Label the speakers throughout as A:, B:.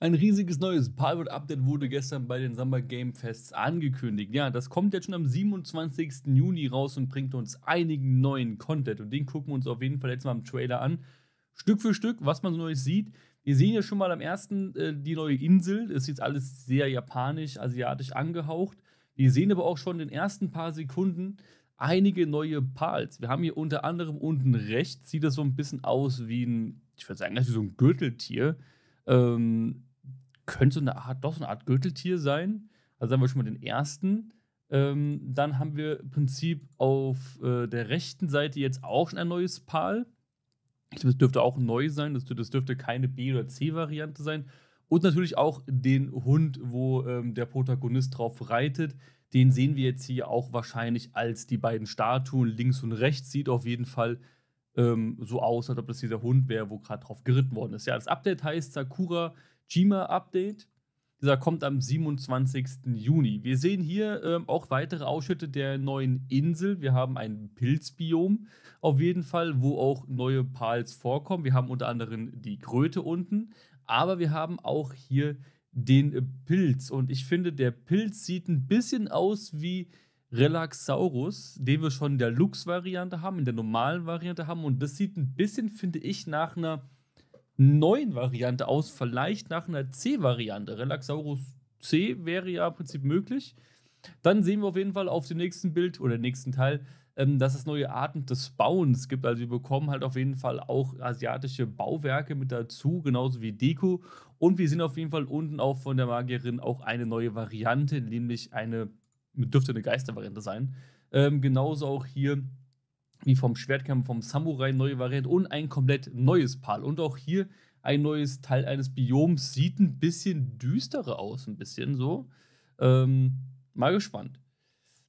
A: Ein riesiges neues Palworld-Update wurde gestern bei den Summer Game Fests angekündigt. Ja, das kommt jetzt schon am 27. Juni raus und bringt uns einigen neuen Content. Und den gucken wir uns auf jeden Fall jetzt mal im Trailer an. Stück für Stück, was man so Neues sieht. Wir sehen ja schon mal am ersten äh, die neue Insel. Das ist jetzt alles sehr japanisch, asiatisch angehaucht. Wir sehen aber auch schon in den ersten paar Sekunden einige neue Pals. Wir haben hier unter anderem unten rechts, sieht das so ein bisschen aus wie ein, ich würde sagen, das ist so ein Gürteltier. Ähm, könnte so eine Art, doch so eine Art Gürteltier sein. Also haben wir schon mal den ersten. Ähm, dann haben wir im Prinzip auf äh, der rechten Seite jetzt auch schon ein neues Pal. Ich glaube, das dürfte auch neu sein. Das, das dürfte keine B- oder C-Variante sein. Und natürlich auch den Hund, wo ähm, der Protagonist drauf reitet. Den sehen wir jetzt hier auch wahrscheinlich als die beiden Statuen links und rechts. Sieht auf jeden Fall ähm, so aus, als ob das dieser Hund wäre, wo gerade drauf geritten worden ist. Ja, das Update heißt Sakura Jima-Update. Dieser kommt am 27. Juni. Wir sehen hier ähm, auch weitere Ausschnitte der neuen Insel. Wir haben ein Pilzbiom auf jeden Fall, wo auch neue Pals vorkommen. Wir haben unter anderem die Kröte unten, aber wir haben auch hier den Pilz. Und ich finde, der Pilz sieht ein bisschen aus wie Relaxaurus, den wir schon in der Lux-Variante haben, in der normalen Variante haben. Und das sieht ein bisschen, finde ich, nach einer neuen Variante aus, vielleicht nach einer C-Variante. Relaxaurus C wäre ja im Prinzip möglich. Dann sehen wir auf jeden Fall auf dem nächsten Bild oder nächsten Teil, ähm, dass es neue Arten des Bauens gibt. Also wir bekommen halt auf jeden Fall auch asiatische Bauwerke mit dazu, genauso wie Deko. Und wir sehen auf jeden Fall unten auch von der Magierin auch eine neue Variante, nämlich eine, dürfte eine Geistervariante sein. Ähm, genauso auch hier wie vom Schwertkämpfer, vom Samurai neue Variante und ein komplett neues Pal. Und auch hier ein neues Teil eines Bioms sieht ein bisschen düsterer aus, ein bisschen so. Ähm, mal gespannt.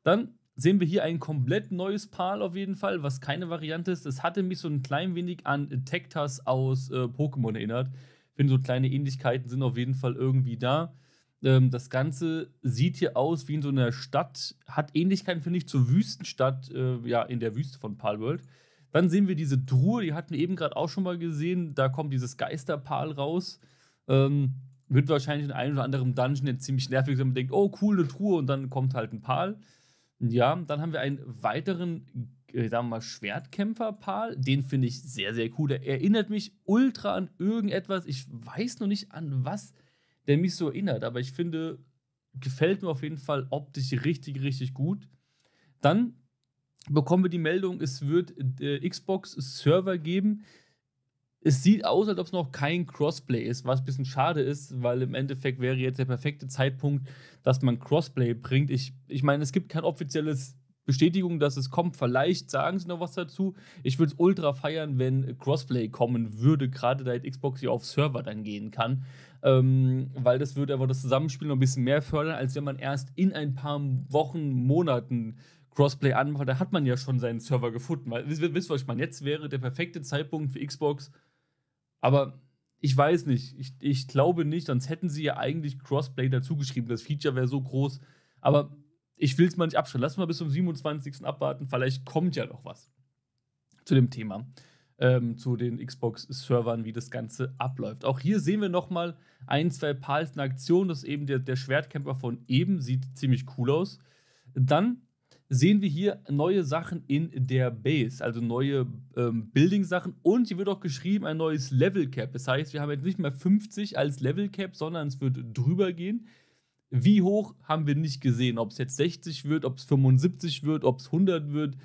A: Dann sehen wir hier ein komplett neues Pal auf jeden Fall, was keine Variante ist. Es hatte mich so ein klein wenig an Tektas aus äh, Pokémon erinnert. Ich finde, so kleine Ähnlichkeiten sind auf jeden Fall irgendwie da. Ähm, das Ganze sieht hier aus wie in so einer Stadt, hat Ähnlichkeiten, finde ich, zur Wüstenstadt, äh, ja, in der Wüste von Palworld. Dann sehen wir diese Truhe, die hatten wir eben gerade auch schon mal gesehen. Da kommt dieses Geisterpal raus. Ähm, wird wahrscheinlich in einem oder anderen Dungeon jetzt ziemlich nervig sein. Man denkt, oh, cool, eine Truhe und dann kommt halt ein Pal. Ja, dann haben wir einen weiteren, äh, sagen wir mal, Schwertkämpfer-Pal. Den finde ich sehr, sehr cool. Der erinnert mich ultra an irgendetwas. Ich weiß noch nicht an was der mich so erinnert. Aber ich finde, gefällt mir auf jeden Fall optisch richtig, richtig gut. Dann bekommen wir die Meldung, es wird äh, Xbox-Server geben. Es sieht aus, als ob es noch kein Crossplay ist, was ein bisschen schade ist, weil im Endeffekt wäre jetzt der perfekte Zeitpunkt, dass man Crossplay bringt. Ich, ich meine, es gibt kein offizielles Bestätigung, dass es kommt. Vielleicht sagen sie noch was dazu. Ich würde es ultra feiern, wenn Crossplay kommen würde, gerade da Xbox hier auf Server dann gehen kann. Ähm, weil das würde aber das Zusammenspiel noch ein bisschen mehr fördern, als wenn man erst in ein paar Wochen, Monaten Crossplay anmacht. Da hat man ja schon seinen Server gefunden. Weil, wisst, wisst ihr, was ich meine? Jetzt wäre der perfekte Zeitpunkt für Xbox. Aber ich weiß nicht. Ich, ich glaube nicht, sonst hätten sie ja eigentlich Crossplay dazugeschrieben. Das Feature wäre so groß. Aber ich will es mal nicht abschalten. Lass mal bis zum 27. abwarten. Vielleicht kommt ja noch was zu dem Thema. Ähm, zu den Xbox-Servern, wie das Ganze abläuft. Auch hier sehen wir nochmal ein, zwei Pals in Aktion. Das ist eben der, der Schwertkämpfer von eben, sieht ziemlich cool aus. Dann sehen wir hier neue Sachen in der Base, also neue ähm, Building-Sachen. Und hier wird auch geschrieben, ein neues Level Cap. Das heißt, wir haben jetzt nicht mehr 50 als Level Cap, sondern es wird drüber gehen. Wie hoch haben wir nicht gesehen, ob es jetzt 60 wird, ob es 75 wird, ob es 100 wird.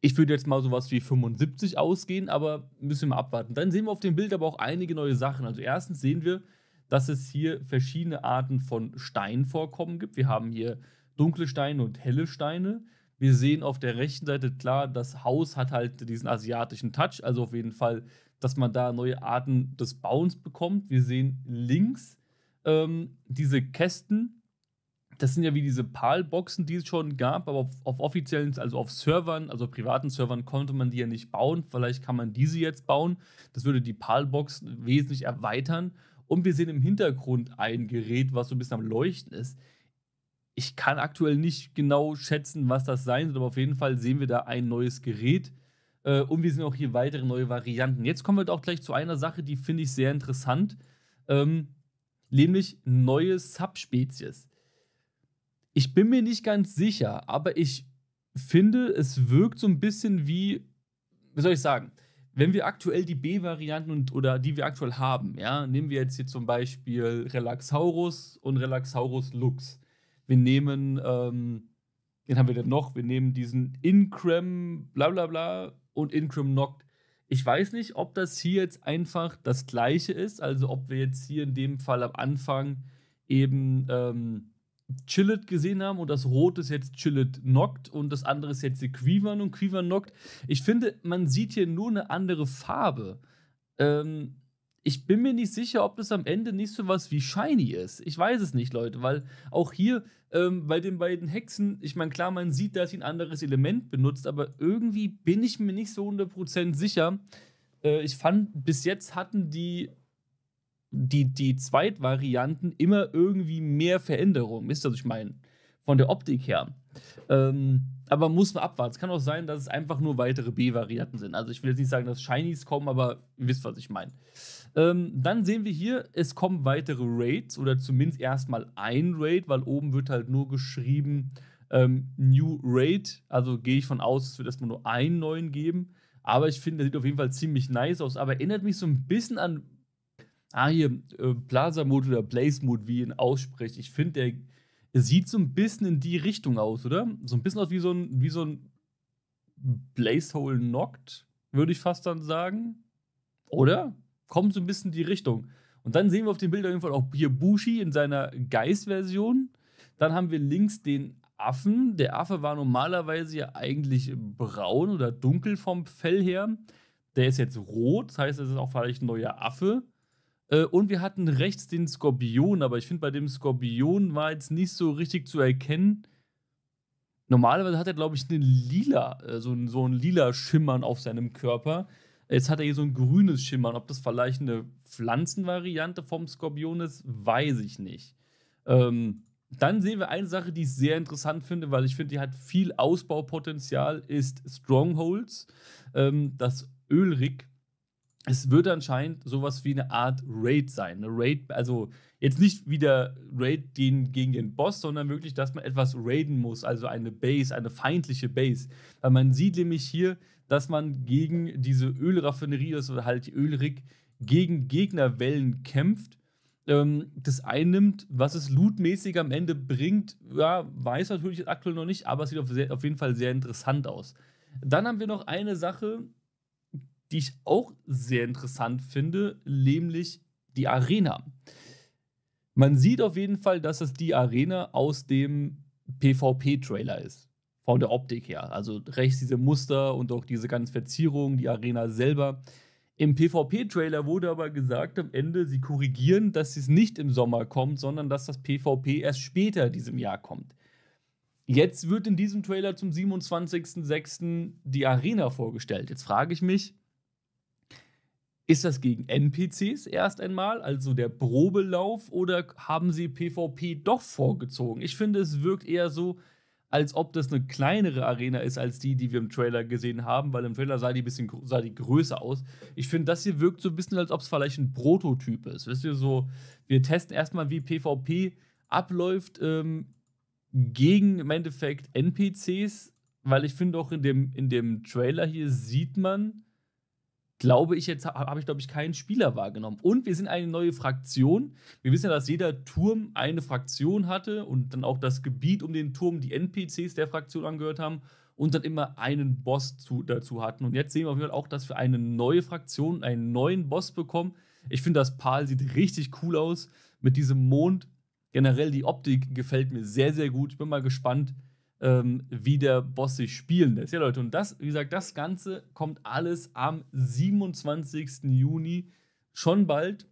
A: Ich würde jetzt mal sowas wie 75 ausgehen, aber müssen wir mal abwarten. Dann sehen wir auf dem Bild aber auch einige neue Sachen. Also erstens sehen wir, dass es hier verschiedene Arten von Steinvorkommen gibt. Wir haben hier dunkle Steine und helle Steine. Wir sehen auf der rechten Seite klar, das Haus hat halt diesen asiatischen Touch, also auf jeden Fall, dass man da neue Arten des Bauens bekommt. Wir sehen links ähm, diese Kästen, das sind ja wie diese PAL-Boxen, die es schon gab, aber auf, auf, offiziellen, also auf Servern, also privaten Servern konnte man die ja nicht bauen. Vielleicht kann man diese jetzt bauen. Das würde die PAL-Box wesentlich erweitern. Und wir sehen im Hintergrund ein Gerät, was so ein bisschen am Leuchten ist. Ich kann aktuell nicht genau schätzen, was das sein soll, aber auf jeden Fall sehen wir da ein neues Gerät. Äh, und wir sehen auch hier weitere neue Varianten. Jetzt kommen wir doch gleich zu einer Sache, die finde ich sehr interessant. Ähm, nämlich neue Subspezies. Ich bin mir nicht ganz sicher, aber ich finde, es wirkt so ein bisschen wie, wie soll ich sagen, wenn wir aktuell die B-Varianten oder die wir aktuell haben, ja, nehmen wir jetzt hier zum Beispiel Relaxaurus und Relaxaurus Lux. Wir nehmen, ähm, den haben wir denn noch? Wir nehmen diesen Increm, bla bla bla und Increm Noct. Ich weiß nicht, ob das hier jetzt einfach das Gleiche ist, also ob wir jetzt hier in dem Fall am Anfang eben ähm, Chillet gesehen haben und das Rot ist jetzt Chillet Nockt und das andere ist jetzt die Quivern und Quivern Nockt. Ich finde, man sieht hier nur eine andere Farbe. Ähm, ich bin mir nicht sicher, ob das am Ende nicht so was wie Shiny ist. Ich weiß es nicht, Leute, weil auch hier ähm, bei den beiden Hexen, ich meine, klar, man sieht, dass sie ein anderes Element benutzt, aber irgendwie bin ich mir nicht so 100% sicher. Äh, ich fand, bis jetzt hatten die, die, die Zweitvarianten immer irgendwie mehr Veränderungen. Wisst ihr, was ich meine? Von der Optik her. Ähm, aber muss man abwarten. Es kann auch sein, dass es einfach nur weitere B-Varianten sind. Also ich will jetzt nicht sagen, dass Shinies kommen, aber ihr wisst, was ich meine. Ähm, dann sehen wir hier, es kommen weitere Raids oder zumindest erstmal ein Raid, weil oben wird halt nur geschrieben ähm, New Raid. Also gehe ich von aus, es wird erstmal nur einen neuen geben. Aber ich finde, der sieht auf jeden Fall ziemlich nice aus. Aber erinnert mich so ein bisschen an, ah hier, äh, Plaza Mode oder Blaze Mode, wie ihn ausspricht. Ich finde, der sieht so ein bisschen in die Richtung aus, oder? So ein bisschen aus wie so ein, wie so ein Blazehole Knocked, würde ich fast dann sagen. Oder? Kommt so ein bisschen in die Richtung. Und dann sehen wir auf dem Bild auf jeden Fall auch hier Bushi in seiner geist Dann haben wir links den Affen. Der Affe war normalerweise ja eigentlich braun oder dunkel vom Fell her. Der ist jetzt rot, das heißt, es ist auch vielleicht ein neuer Affe. Äh, und wir hatten rechts den Skorpion, aber ich finde, bei dem Skorpion war jetzt nicht so richtig zu erkennen. Normalerweise hat er, glaube ich, eine lila, äh, so ein, so ein lila Schimmern auf seinem Körper. Jetzt hat er hier so ein grünes Schimmern. Ob das vielleicht eine Pflanzenvariante vom Skorpion ist, weiß ich nicht. Ähm, dann sehen wir eine Sache, die ich sehr interessant finde, weil ich finde, die hat viel Ausbaupotenzial, ist Strongholds. Ähm, das Ölrig es wird anscheinend sowas wie eine Art Raid sein. Eine Raid, also jetzt nicht wieder Raid den, gegen den Boss, sondern wirklich, dass man etwas raiden muss, also eine Base, eine feindliche Base. Weil man sieht nämlich hier, dass man gegen diese Ölraffinerie, das also halt die Ölrig, gegen Gegnerwellen kämpft, ähm, das einnimmt, was es lootmäßig am Ende bringt, ja, weiß natürlich aktuell noch nicht, aber es sieht auf, sehr, auf jeden Fall sehr interessant aus. Dann haben wir noch eine Sache, die ich auch sehr interessant finde, nämlich die Arena. Man sieht auf jeden Fall, dass es die Arena aus dem PvP-Trailer ist. Von der Optik her. Also rechts diese Muster und auch diese ganzen Verzierungen, die Arena selber. Im PvP-Trailer wurde aber gesagt am Ende, sie korrigieren, dass es nicht im Sommer kommt, sondern dass das PvP erst später diesem Jahr kommt. Jetzt wird in diesem Trailer zum 27.06. die Arena vorgestellt. Jetzt frage ich mich, ist das gegen NPCs erst einmal, also der Probelauf, oder haben sie PvP doch vorgezogen? Ich finde, es wirkt eher so, als ob das eine kleinere Arena ist als die, die wir im Trailer gesehen haben, weil im Trailer sah die ein bisschen sah die größer aus. Ich finde, das hier wirkt so ein bisschen, als ob es vielleicht ein Prototyp ist. Wisst ihr, so, wir testen erstmal, wie PvP abläuft ähm, gegen im Endeffekt NPCs, weil ich finde auch in dem, in dem Trailer hier sieht man, glaube ich, jetzt habe ich, glaube ich, keinen Spieler wahrgenommen. Und wir sind eine neue Fraktion. Wir wissen ja, dass jeder Turm eine Fraktion hatte und dann auch das Gebiet um den Turm, die NPCs der Fraktion angehört haben und dann immer einen Boss zu, dazu hatten. Und jetzt sehen wir auf jeden Fall auch, dass wir eine neue Fraktion, einen neuen Boss bekommen. Ich finde, das Pal sieht richtig cool aus mit diesem Mond. Generell die Optik gefällt mir sehr, sehr gut. Ich bin mal gespannt, ähm, wie der Boss sich spielen lässt. Ja, Leute, und das, wie gesagt, das Ganze kommt alles am 27. Juni, schon bald.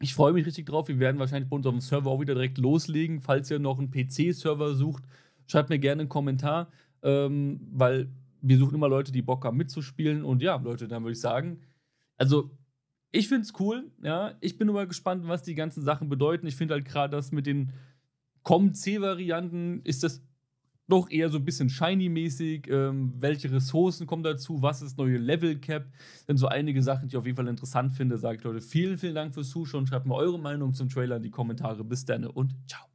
A: Ich freue mich richtig drauf. Wir werden wahrscheinlich bei unserem Server auch wieder direkt loslegen. Falls ihr noch einen PC-Server sucht, schreibt mir gerne einen Kommentar, ähm, weil wir suchen immer Leute, die Bock haben mitzuspielen. Und ja, Leute, dann würde ich sagen, also ich finde es cool. Ja, ich bin immer gespannt, was die ganzen Sachen bedeuten. Ich finde halt gerade das mit den COM-C-Varianten ist das doch eher so ein bisschen shiny-mäßig. Ähm, welche Ressourcen kommen dazu? Was ist neue Level-Cap? Sind so einige Sachen, die ich auf jeden Fall interessant finde. Sage ich Leute, vielen, vielen Dank fürs Zuschauen. Schreibt mal eure Meinung zum Trailer in die Kommentare. Bis dann und ciao.